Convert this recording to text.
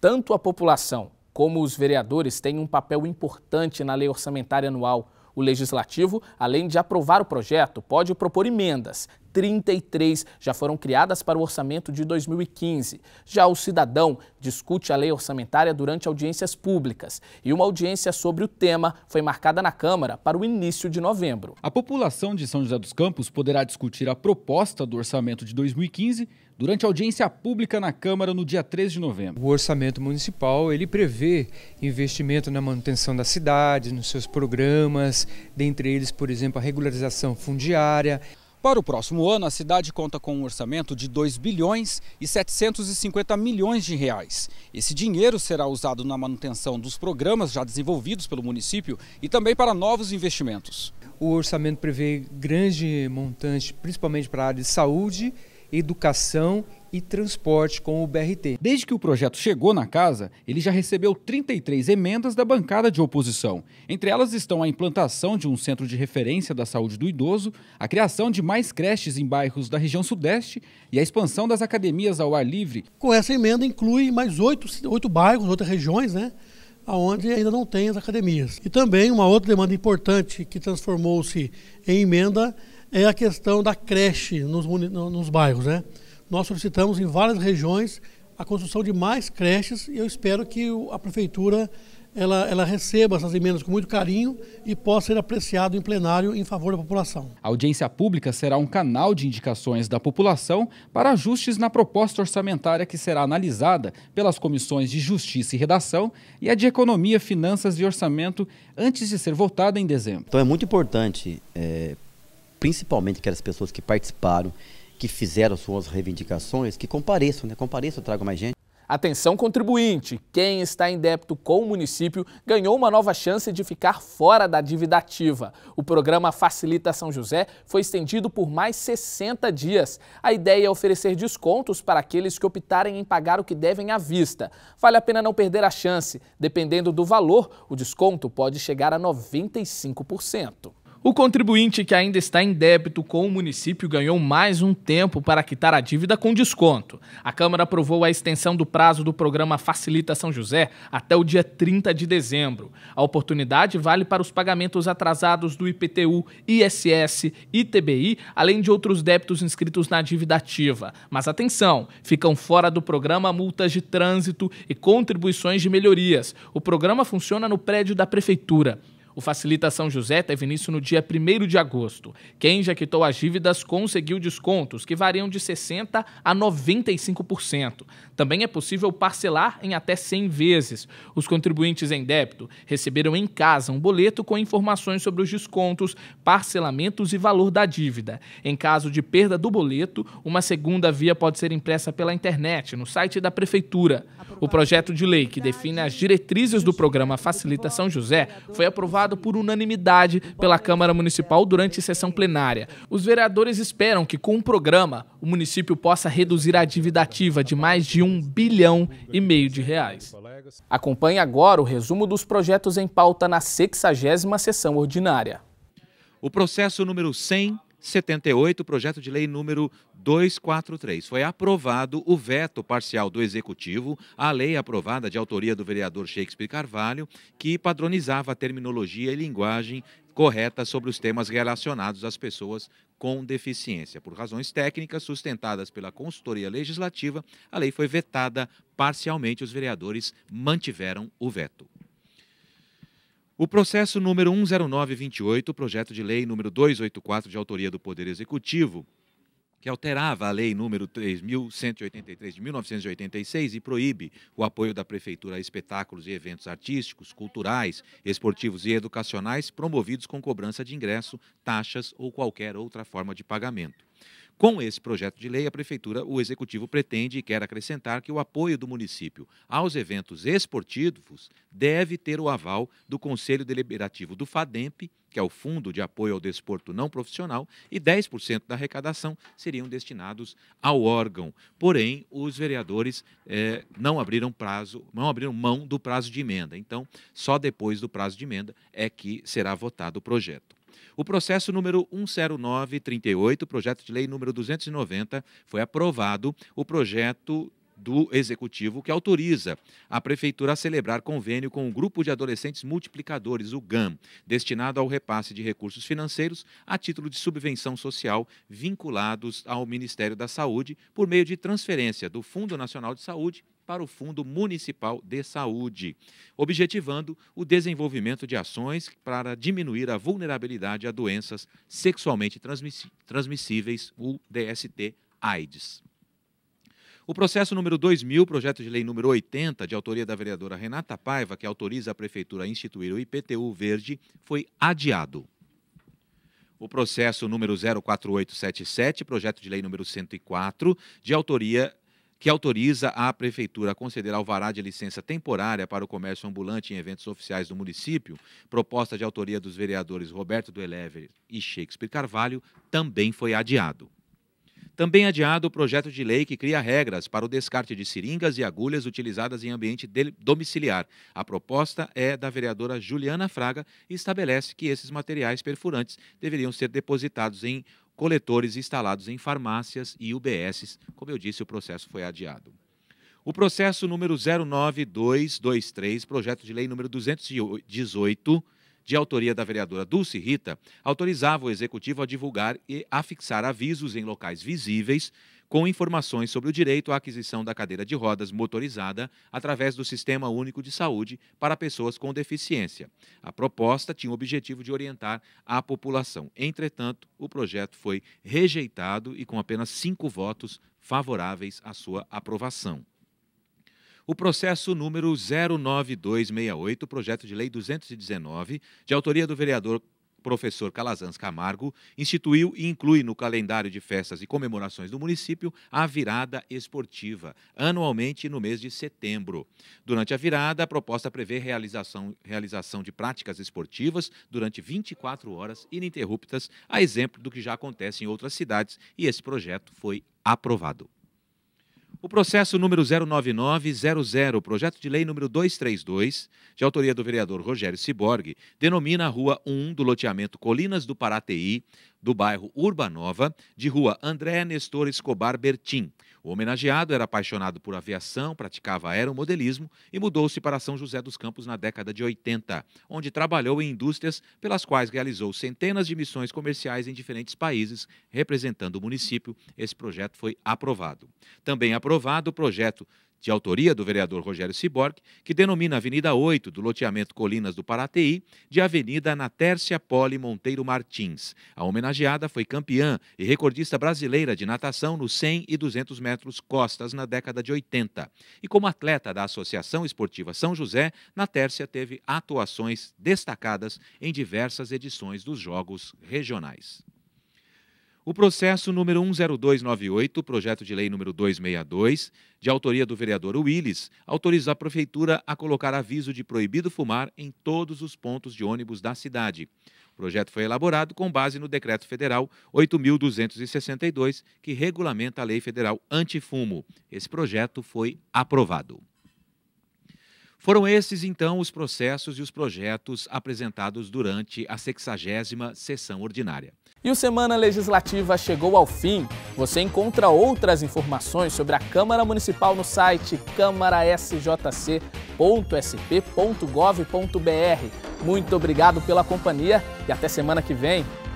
Tanto a população como os vereadores têm um papel importante na lei orçamentária anual. O legislativo, além de aprovar o projeto, pode propor emendas. 33 já foram criadas para o orçamento de 2015. Já o cidadão discute a lei orçamentária durante audiências públicas. E uma audiência sobre o tema foi marcada na Câmara para o início de novembro. A população de São José dos Campos poderá discutir a proposta do orçamento de 2015 durante a audiência pública na Câmara no dia 3 de novembro. O orçamento municipal, ele prevê investimento na manutenção da cidade, nos seus programas, dentre eles, por exemplo, a regularização fundiária. Para o próximo ano, a cidade conta com um orçamento de 2 bilhões e 750 milhões de reais. Esse dinheiro será usado na manutenção dos programas já desenvolvidos pelo município e também para novos investimentos. O orçamento prevê grande montante, principalmente para a área de saúde educação e transporte com o BRT. Desde que o projeto chegou na casa, ele já recebeu 33 emendas da bancada de oposição. Entre elas estão a implantação de um centro de referência da saúde do idoso, a criação de mais creches em bairros da região sudeste e a expansão das academias ao ar livre. Com essa emenda inclui mais oito, oito bairros, outras regiões, né? onde ainda não tem as academias. E também uma outra demanda importante que transformou-se em emenda é a questão da creche nos, nos bairros. Né? Nós solicitamos em várias regiões a construção de mais creches e eu espero que a prefeitura ela, ela, receba essas emendas com muito carinho e possa ser apreciado em plenário em favor da população. A audiência pública será um canal de indicações da população para ajustes na proposta orçamentária que será analisada pelas comissões de Justiça e Redação e a de Economia, Finanças e Orçamento antes de ser votada em dezembro. Então é muito importante é, principalmente aquelas pessoas que participaram, que fizeram suas reivindicações, que compareçam, né? Compareçam, tragam mais gente. Atenção contribuinte, quem está em débito com o município ganhou uma nova chance de ficar fora da dívida ativa. O programa Facilita São José foi estendido por mais 60 dias. A ideia é oferecer descontos para aqueles que optarem em pagar o que devem à vista. Vale a pena não perder a chance. Dependendo do valor, o desconto pode chegar a 95%. O contribuinte que ainda está em débito com o município ganhou mais um tempo para quitar a dívida com desconto. A Câmara aprovou a extensão do prazo do programa Facilita São José até o dia 30 de dezembro. A oportunidade vale para os pagamentos atrasados do IPTU, ISS, ITBI, além de outros débitos inscritos na dívida ativa. Mas atenção, ficam fora do programa multas de trânsito e contribuições de melhorias. O programa funciona no prédio da Prefeitura. O Facilita São José teve início no dia 1 de agosto. Quem já quitou as dívidas conseguiu descontos, que variam de 60% a 95%. Também é possível parcelar em até 100 vezes. Os contribuintes em débito receberam em casa um boleto com informações sobre os descontos, parcelamentos e valor da dívida. Em caso de perda do boleto, uma segunda via pode ser impressa pela internet, no site da Prefeitura. O projeto de lei que define as diretrizes do programa Facilita São José foi aprovado aprovado por unanimidade pela Câmara Municipal durante sessão plenária. Os vereadores esperam que, com o programa, o município possa reduzir a dívida ativa de mais de um bilhão e meio de reais. Acompanhe agora o resumo dos projetos em pauta na 60 sessão ordinária. O processo número 100 78, projeto de lei número 243. Foi aprovado o veto parcial do Executivo à lei aprovada de autoria do vereador Shakespeare Carvalho, que padronizava a terminologia e linguagem correta sobre os temas relacionados às pessoas com deficiência. Por razões técnicas sustentadas pela consultoria legislativa, a lei foi vetada parcialmente. Os vereadores mantiveram o veto. O processo número 10928, projeto de lei número 284 de autoria do Poder Executivo, que alterava a lei número 3183 de 1986 e proíbe o apoio da prefeitura a espetáculos e eventos artísticos, culturais, esportivos e educacionais promovidos com cobrança de ingresso, taxas ou qualquer outra forma de pagamento. Com esse projeto de lei, a Prefeitura, o Executivo pretende e quer acrescentar que o apoio do município aos eventos esportivos deve ter o aval do Conselho Deliberativo do FADEMP, que é o Fundo de Apoio ao Desporto Não Profissional, e 10% da arrecadação seriam destinados ao órgão. Porém, os vereadores eh, não abriram prazo, não abriram mão do prazo de emenda. Então, só depois do prazo de emenda é que será votado o projeto. O processo número 10938, projeto de lei número 290, foi aprovado o projeto do Executivo que autoriza a Prefeitura a celebrar convênio com o Grupo de Adolescentes Multiplicadores, o GAM, destinado ao repasse de recursos financeiros a título de subvenção social vinculados ao Ministério da Saúde por meio de transferência do Fundo Nacional de Saúde para o Fundo Municipal de Saúde, objetivando o desenvolvimento de ações para diminuir a vulnerabilidade a doenças sexualmente transmissíveis, o DST-AIDS. O processo número 2000, projeto de lei número 80, de autoria da vereadora Renata Paiva, que autoriza a prefeitura a instituir o IPTU verde, foi adiado. O processo número 04877, projeto de lei número 104, de autoria que autoriza a Prefeitura a conceder alvará de licença temporária para o comércio ambulante em eventos oficiais do município, proposta de autoria dos vereadores Roberto do Elever e Shakespeare Carvalho, também foi adiado. Também adiado o projeto de lei que cria regras para o descarte de seringas e agulhas utilizadas em ambiente domiciliar. A proposta é da vereadora Juliana Fraga e estabelece que esses materiais perfurantes deveriam ser depositados em coletores instalados em farmácias e UBSs. Como eu disse, o processo foi adiado. O processo número 09223, projeto de lei número 218, de autoria da vereadora Dulce Rita, autorizava o executivo a divulgar e a fixar avisos em locais visíveis com informações sobre o direito à aquisição da cadeira de rodas motorizada através do Sistema Único de Saúde para pessoas com deficiência. A proposta tinha o objetivo de orientar a população. Entretanto, o projeto foi rejeitado e com apenas cinco votos favoráveis à sua aprovação o processo número 09268, projeto de lei 219, de autoria do vereador professor Calazans Camargo, instituiu e inclui no calendário de festas e comemorações do município a virada esportiva, anualmente no mês de setembro. Durante a virada, a proposta prevê realização, realização de práticas esportivas durante 24 horas ininterruptas, a exemplo do que já acontece em outras cidades, e esse projeto foi aprovado. O processo número 09900, projeto de lei número 232, de autoria do vereador Rogério Ciborgue, denomina a Rua 1 do loteamento Colinas do Parati do bairro Urbanova, de rua André Nestor Escobar Bertin. O homenageado era apaixonado por aviação, praticava aeromodelismo e mudou-se para São José dos Campos na década de 80, onde trabalhou em indústrias pelas quais realizou centenas de missões comerciais em diferentes países, representando o município. Esse projeto foi aprovado. Também aprovado o projeto de autoria do vereador Rogério Siborg que denomina a Avenida 8 do loteamento Colinas do Parateí de Avenida Natércia Poli Monteiro Martins. A homenageada foi campeã e recordista brasileira de natação nos 100 e 200 metros costas na década de 80. E como atleta da Associação Esportiva São José, Natércia teve atuações destacadas em diversas edições dos Jogos Regionais. O processo número 10298, projeto de lei número 262, de autoria do vereador Willis, autoriza a prefeitura a colocar aviso de proibido fumar em todos os pontos de ônibus da cidade. O projeto foi elaborado com base no decreto federal 8262, que regulamenta a lei federal antifumo. Esse projeto foi aprovado. Foram esses, então, os processos e os projetos apresentados durante a 60 sessão ordinária. E o Semana Legislativa chegou ao fim. Você encontra outras informações sobre a Câmara Municipal no site câmarasjc.sp.gov.br. Muito obrigado pela companhia e até semana que vem.